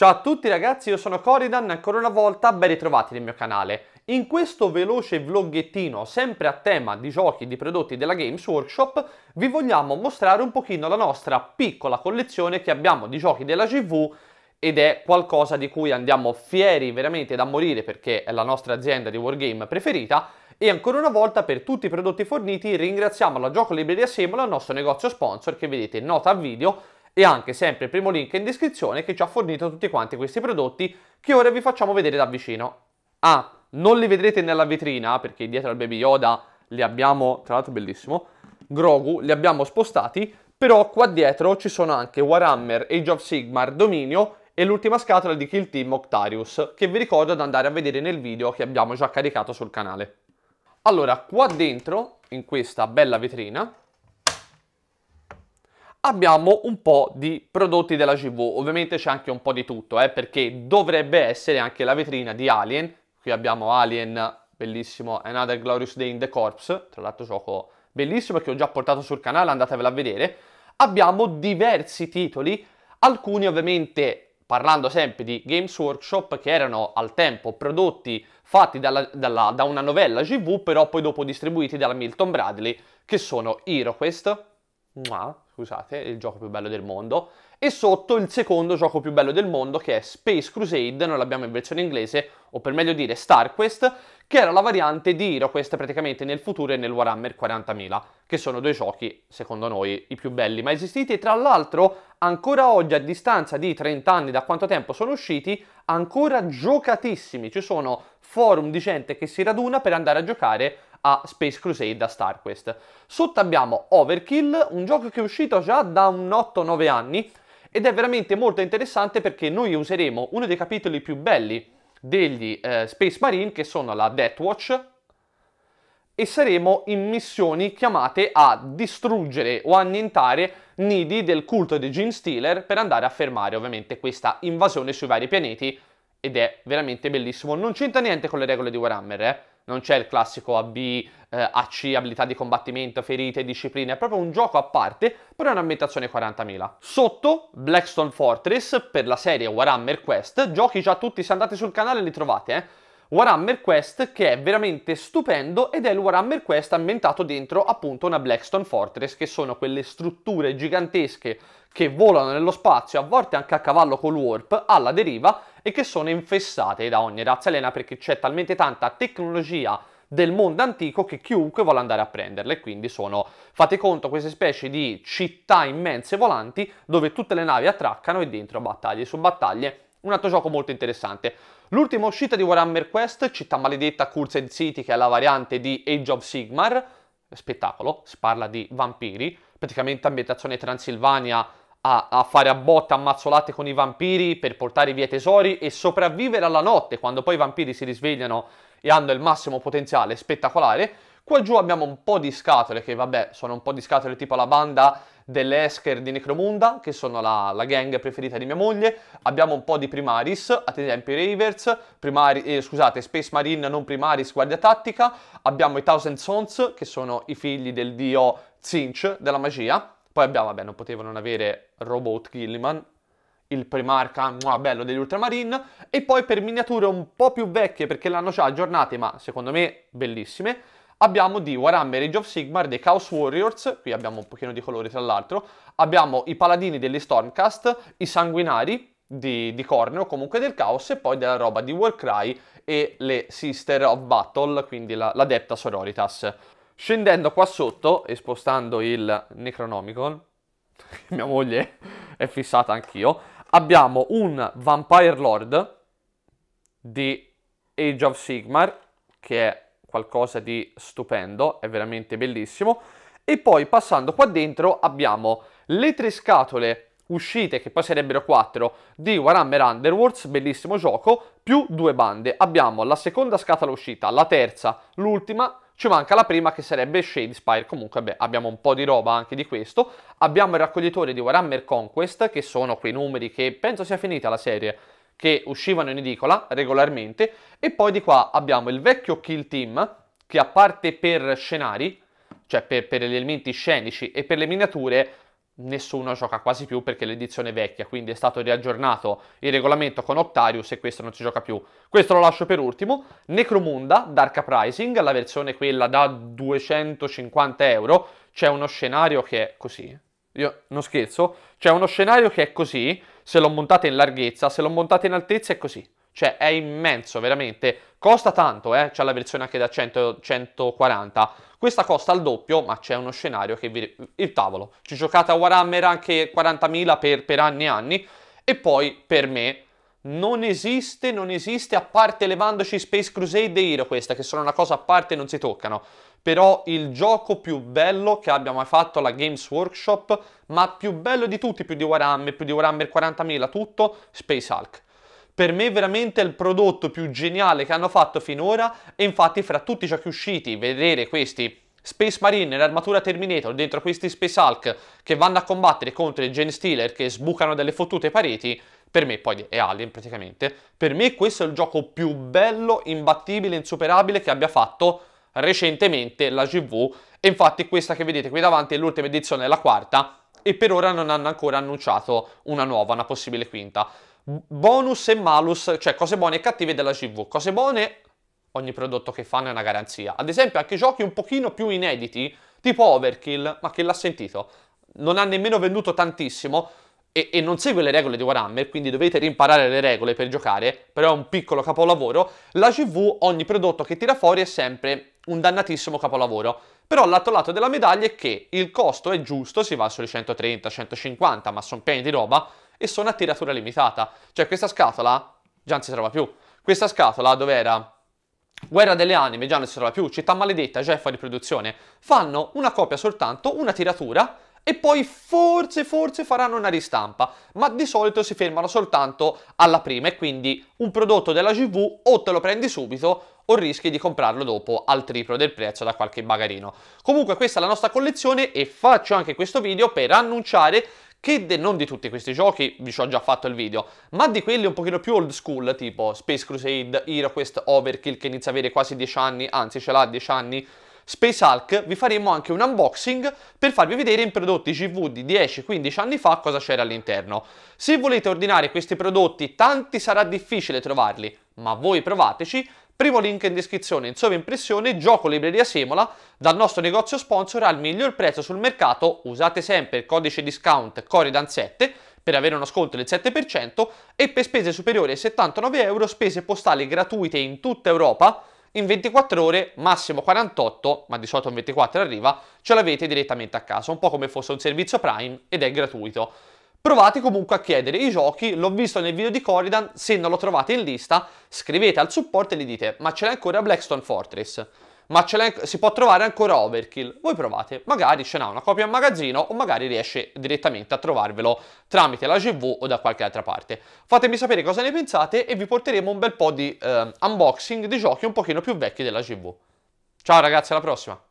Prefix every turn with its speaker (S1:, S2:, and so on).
S1: Ciao a tutti ragazzi, io sono Coridan e ancora una volta ben ritrovati nel mio canale. In questo veloce vloggettino, sempre a tema di giochi e di prodotti della Games Workshop, vi vogliamo mostrare un pochino la nostra piccola collezione che abbiamo di giochi della GV ed è qualcosa di cui andiamo fieri veramente da morire perché è la nostra azienda di wargame preferita e ancora una volta per tutti i prodotti forniti ringraziamo la Gioco Libreria Semola, il nostro negozio sponsor che vedete nota a video e anche sempre il primo link in descrizione che ci ha fornito tutti quanti questi prodotti che ora vi facciamo vedere da vicino. Ah, non li vedrete nella vetrina perché dietro al Baby Yoda li abbiamo, tra l'altro bellissimo, Grogu, li abbiamo spostati, però qua dietro ci sono anche Warhammer, Age of Sigmar, Dominio e l'ultima scatola di Kill Team Octarius, che vi ricordo di andare a vedere nel video che abbiamo già caricato sul canale. Allora, qua dentro, in questa bella vetrina, abbiamo un po' di prodotti della GV, ovviamente c'è anche un po' di tutto, eh, perché dovrebbe essere anche la vetrina di Alien, qui abbiamo Alien, bellissimo, Another Glorious Day in the Corpse, tra l'altro gioco bellissimo che ho già portato sul canale, andatevela a vedere, abbiamo diversi titoli, alcuni ovviamente parlando sempre di Games Workshop che erano al tempo prodotti fatti dalla, dalla, da una novella GV però poi dopo distribuiti dalla Milton Bradley che sono HeroQuest, scusate, il gioco più bello del mondo, e sotto il secondo gioco più bello del mondo che è Space Crusade, non l'abbiamo in versione inglese, o per meglio dire StarQuest, che era la variante di HeroQuest praticamente nel futuro e nel Warhammer 40.000, che sono due giochi, secondo noi, i più belli mai esistiti e tra l'altro ancora oggi, a distanza di 30 anni da quanto tempo sono usciti, ancora giocatissimi. Ci sono forum di gente che si raduna per andare a giocare a Space Crusade a StarQuest. Sotto abbiamo Overkill, un gioco che è uscito già da un 8-9 anni, ed è veramente molto interessante perché noi useremo uno dei capitoli più belli degli eh, Space Marine che sono la Death Watch e saremo in missioni chiamate a distruggere o annientare nidi del culto di Gene Stealer per andare a fermare ovviamente questa invasione sui vari pianeti ed è veramente bellissimo, non c'entra niente con le regole di Warhammer, eh non c'è il classico AB, eh, AC, abilità di combattimento, ferite, disciplina, è proprio un gioco a parte però per un'ambientazione 40.000. Sotto, Blackstone Fortress per la serie Warhammer Quest, giochi già tutti se andate sul canale li trovate, eh Warhammer Quest che è veramente stupendo ed è il Warhammer Quest ambientato dentro appunto una Blackstone Fortress che sono quelle strutture gigantesche che volano nello spazio, a volte anche a cavallo col warp, alla deriva e che sono infestate da ogni razza elena perché c'è talmente tanta tecnologia del mondo antico che chiunque vuole andare a prenderle, quindi sono, fate conto, queste specie di città immense volanti dove tutte le navi attraccano e dentro battaglie su battaglie un altro gioco molto interessante. L'ultima uscita di Warhammer Quest, Città Maledetta Cursed City, che è la variante di Age of Sigmar, spettacolo, si parla di vampiri, praticamente ambientazione Transilvania a, a fare a botte ammazzolate con i vampiri per portare via tesori e sopravvivere alla notte, quando poi i vampiri si risvegliano e hanno il massimo potenziale, spettacolare. Qua giù abbiamo un po' di scatole, che vabbè, sono un po' di scatole tipo la banda delle Esker di Necromunda, che sono la, la, gang preferita di mia moglie. Abbiamo un po' di Primaris, ad esempio i Ravers, primari, eh, scusate, Space Marine, non Primaris, Guardia Tattica. Abbiamo i Thousand Sons, che sono i figli del dio Zinch, della magia. Poi abbiamo, vabbè, non potevo non avere Robot Gilliman, il Primarca, mua, bello, degli Ultramarine, e poi per miniature un po' più vecchie, perché l'hanno già aggiornate, ma secondo me bellissime, Abbiamo di Warhammer Age of Sigmar, dei Chaos Warriors, qui abbiamo un pochino di colori tra l'altro, abbiamo i Paladini degli Stormcast, i Sanguinari di, di Corneo, comunque del Caos, e poi della roba di Warcry e le Sister of Battle, quindi la, la Depta Sororitas. Scendendo qua sotto e spostando il Necronomicon, mia moglie è fissata anch'io, abbiamo un Vampire Lord di Age of Sigmar, che è qualcosa di stupendo, è veramente bellissimo. E poi passando qua dentro abbiamo le tre scatole uscite, che poi sarebbero quattro, di Warhammer Underworlds, bellissimo gioco, più due bande. Abbiamo la seconda scatola uscita, la terza, l'ultima, ci manca la prima che sarebbe Shadespire, comunque beh, abbiamo un po' di roba anche di questo. Abbiamo il raccoglitore di Warhammer Conquest, che sono quei numeri che penso sia finita la serie, che uscivano in edicola regolarmente e poi di qua abbiamo il vecchio Kill Team che a parte per scenari, cioè per, per gli elementi scenici e per le miniature nessuno gioca quasi più perché l'edizione è vecchia, quindi è stato riaggiornato il regolamento con Octarius e questo non si gioca più. Questo lo lascio per ultimo. Necromunda, Dark Uprising, la versione quella da 250 euro. C'è uno scenario che è così. Io non scherzo. C'è uno scenario che è così se lo montate in larghezza, se lo montate in altezza è così. Cioè è immenso, veramente. Costa tanto, eh? c'è la versione anche da 100, 140. Questa costa il doppio, ma c'è uno scenario che vi... Il tavolo. Ci giocate a Warhammer anche 40.000 per, per anni e anni. E poi, per me, non esiste, non esiste, a parte levandoci Space Crusade e Hero questa, che sono una cosa a parte e non si toccano. Però il gioco più bello che abbia mai fatto la Games Workshop, ma più bello di tutti, più di Warhammer, più di Warhammer 40.000, tutto, Space Hulk. Per me veramente è il prodotto più geniale che hanno fatto finora e infatti fra tutti i giochi usciti, vedere questi Space Marine l'armatura Terminator dentro questi Space Hulk che vanno a combattere contro i Gen Stealer che sbucano delle fottute pareti, per me poi è Alien praticamente. Per me questo è il gioco più bello, imbattibile, insuperabile che abbia fatto recentemente la GV. E infatti questa che vedete qui davanti è l'ultima edizione, è la quarta. E per ora non hanno ancora annunciato una nuova, una possibile quinta. Bonus e malus, cioè cose buone e cattive della GV. Cose buone, ogni prodotto che fanno è una garanzia. Ad esempio anche giochi un pochino più inediti, tipo Overkill, ma che l'ha sentito? Non ha nemmeno venduto tantissimo, e, e, non segue le regole di Warhammer, quindi dovete rimparare le regole per giocare, però è un piccolo capolavoro, la GV ogni prodotto che tira fuori è sempre un dannatissimo capolavoro. Però l'altro lato della medaglia è che il costo è giusto, si va sui 130, 150, ma sono pieni di roba e sono a tiratura limitata. Cioè questa scatola già non si trova più. Questa scatola dove era Guerra delle anime già non si trova più, Città maledetta già è fuori produzione. Fanno una copia soltanto, una tiratura e poi forse, forse faranno una ristampa, ma di solito si fermano soltanto alla prima e quindi un prodotto della GV o te lo prendi subito o rischi di comprarlo dopo al triplo del prezzo da qualche bagarino. Comunque questa è la nostra collezione e faccio anche questo video per annunciare che de, non di tutti questi giochi, vi ci ho già fatto il video, ma di quelli un pochino più old school, tipo Space Crusade, Hero Quest Overkill, che inizia a avere quasi 10 anni, anzi ce l'ha 10 anni, Space Hulk, vi faremo anche un unboxing per farvi vedere in prodotti GV di 10-15 anni fa cosa c'era all'interno. Se volete ordinare questi prodotti, tanti sarà difficile trovarli, ma voi provateci. Primo link in descrizione, in sovraimpressione, gioco libreria Semola, dal nostro negozio sponsor al miglior prezzo sul mercato, usate sempre il codice discount Coridan7 per avere uno sconto del 7% e per spese superiori ai 79 euro spese postali gratuite in tutta Europa in 24 ore, massimo 48, ma di solito in 24 arriva, ce l'avete direttamente a casa, un po' come fosse un servizio Prime ed è gratuito. Provate comunque a chiedere i giochi, l'ho visto nel video di Corridan, se non lo trovate in lista, scrivete al supporto e gli dite ma ce l'hai ancora Blackstone Fortress? ma si può trovare ancora overkill. Voi provate, magari ce n'ha una copia in magazzino o magari riesce direttamente a trovarvelo tramite la GV o da qualche altra parte. Fatemi sapere cosa ne pensate e vi porteremo un bel po' di eh, unboxing di giochi un pochino più vecchi della GV. Ciao ragazzi, alla prossima!